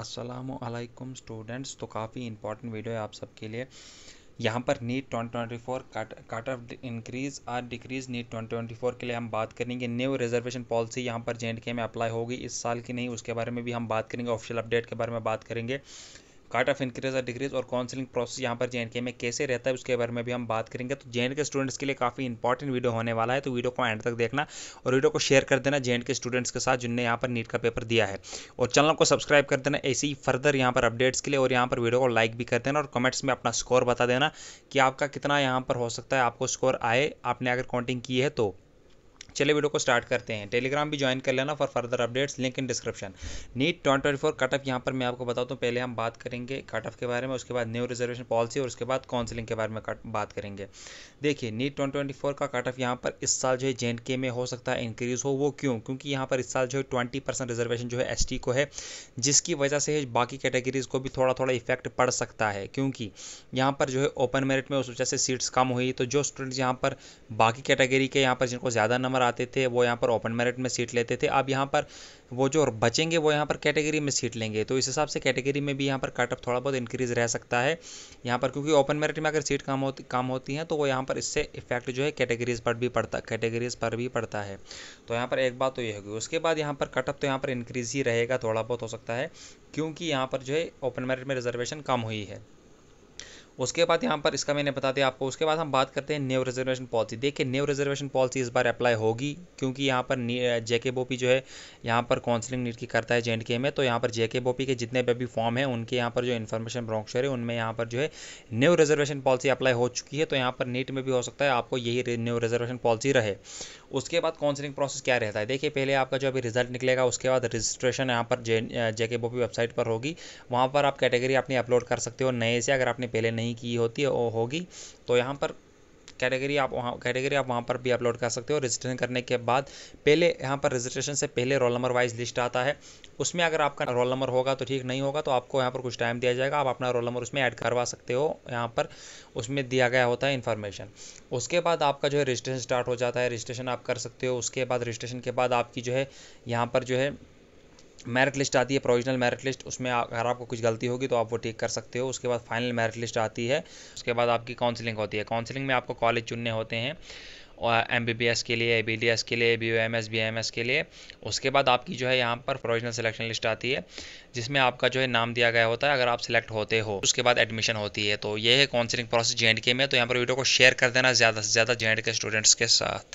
Aslam students तो काफ़ी important video है आप सबके लिए यहाँ पर NEET twenty twenty four cut off increase or decrease NEET twenty twenty four के लिए हम बात करेंगे न्यू रिजर्वेशन पॉलिसी यहाँ पर जे में अप्लाई होगी इस साल की नहीं उसके बारे में भी हम बात करेंगे ऑफिशियल अपडेट के बारे में बात करेंगे काट ऑफ इंक्रीज और डिक्रीज और काउंसलिंग प्रोसेस यहाँ पर जे में कैसे रहता है उसके बारे में भी हम बात करेंगे तो जे के स्टूडेंट्स के लिए काफ़ी इंपॉर्टेंट वीडियो होने वाला है तो वीडियो को एंड तक देखना और वीडियो को शेयर कर देना जे के स्टूडेंट्स के साथ जिनने यहाँ पर नीट का पेपर दिया है और चैनल को सब्सक्राइब कर देना ऐसे ही फर्दर यहाँ पर अपडेट्स के लिए और यहाँ पर वीडियो को लाइक भी कर देना और कमेंट्स में अपना स्कोर बता देना कि आपका कितना यहाँ पर हो सकता है आपको स्कोर आए आपने अगर काउंटिंग की है तो चलिए वीडियो को स्टार्ट करते हैं टेलीग्राम भी ज्वाइन कर लेना for further updates link in description NEET twenty twenty four cut off यहाँ पर मैं आपको बताता तो हूँ पहले हम बात करेंगे कट ऑफ के बारे में उसके बाद न्यू रिजर्वेशन पॉलिसी और उसके बाद काउंसिलिंग के बारे में बात करेंगे देखिए नीट ट्वेंटी ट्वेंटी फोर का कट ऑफ यहाँ पर इस साल जो है जे के में हो सकता है इंक्रीज हो वो क्यों क्योंकि यहाँ पर इस साल जो है ट्वेंटी परसेंट रिजर्वेशन जो है एस को है जिसकी वजह से बाकी कैटेगरीज को भी थोड़ा थोड़ा इफेक्ट पड़ सकता है क्योंकि यहाँ पर जो है ओपन मेरिट में उस वजह से सीट्स कम हुई तो जो स्टूडेंट्स यहाँ पर बाकी कैटेगरी के यहाँ पर जिनको ज़्यादा नंबर आते थे वो यहाँ पर ओपन मेरिट में सीट लेते थे अब यहाँ पर वो जो बचेंगे वो यहाँ पर कैटेगरी में सीट लेंगे तो इस हिसाब से कैटेगरी में भी यहाँ पर कटअप थोड़ा बहुत इंक्रीज रह सकता है यहाँ पर क्योंकि ओपन मेरिट में अगर सीट कम होती कम होती हैं तो वो यहाँ पर इससे इफेक्ट जो है कैटेगरीज पर भी पड़ता कैटेगरीज पर भी पड़ता है तो यहाँ पर एक बात तो ये होगी उसके बाद यहाँ पर कटअप तो यहाँ पर इंक्रीज ही रहेगा थोड़ा बहुत हो सकता है क्योंकि यहाँ पर जो है ओपन मेरिट में रिजर्वेशन कम हुई है उसके बाद यहाँ पर इसका मैंने बता दिया आपको उसके बाद हम बात करते हैं न्यू रिजर्वेशन पॉलिसी देखिए न्यू रिजर्वेशन पॉलिसी इस बार अप्लाई होगी क्योंकि यहाँ पर जेके बोपी जो है यहाँ पर काउंसलिंग नीट की करता है जे में तो यहाँ पर जेके बोपी के जितने भी फॉर्म हैं उनके यहाँ पर जो इन्फॉर्मेशन ब्रॉक्शर है उनमें यहाँ पर जो है न्यू रिजर्वेशन पॉलिसी अप्लाई हो चुकी है तो यहाँ पर नीट में भी हो सकता है आपको यही न्यू रिजर्वेशन पॉलिसी रहे उसके बाद काउंसलिंग प्रोसेस क्या रहता है देखिए पहले आपका जो अभी रिजल्ट निकलेगा उसके बाद रजिस्ट्रेशन यहाँ पर जे जेके बोपी वेबसाइट पर होगी वहाँ पर आप कैटेगरी अपनी अपलोड कर सकते हो नए से अगर आपने पहले नहीं नहीं की होती है वो होगी तो यहाँ पर कैटेगरी आप वहाँ कैटेगरी आप वहाँ पर भी अपलोड कर सकते हो रजिस्ट्रेशन करने के बाद पहले यहाँ पर रजिस्ट्रेशन से पहले रोल नंबर वाइज लिस्ट आता है उसमें अगर आपका रोल नंबर होगा तो ठीक नहीं होगा तो आपको यहाँ पर कुछ टाइम दिया जाएगा आप अपना रोल नंबर उसमें ऐड करवा सकते हो यहाँ पर उसमें दिया गया होता है इन्फॉर्मेशन उसके बाद आपका जो है रजिस्ट्रेशन स्टार्ट हो जाता है रजिस्ट्रेशन आप कर सकते हो उसके बाद रजिस्ट्रेशन के बाद आपकी जो है यहाँ पर जो है मेरिट लिस्ट आती है प्रोविजनल मेरिट लिस्ट उसमें अगर आपको कुछ गलती होगी तो आप वो ठीक कर सकते हो उसके बाद फाइनल मेरिट लिस्ट आती है उसके बाद आपकी काउंसलिंग होती है काउंसलिंग में आपको कॉलेज चुनने होते हैं और एम बी बी एस के लिए बी डी एस के लिए B O M S B M S के लिए उसके बाद आपकी जो है यहाँ पर प्रोविजनल सिलेक्शन लिस्ट आती है जिसमें आपका जो है नाम दिया गया होता है अगर आप सिलेक्ट होते हो उसके बाद एडमिशन होती है तो ये है काउंसलिंग प्रोसेस जे एंड के में तो यहाँ पर वीडियो को शेयर कर देना ज़्यादा से ज़्यादा जे एंड के स्टूडेंट्स के साथ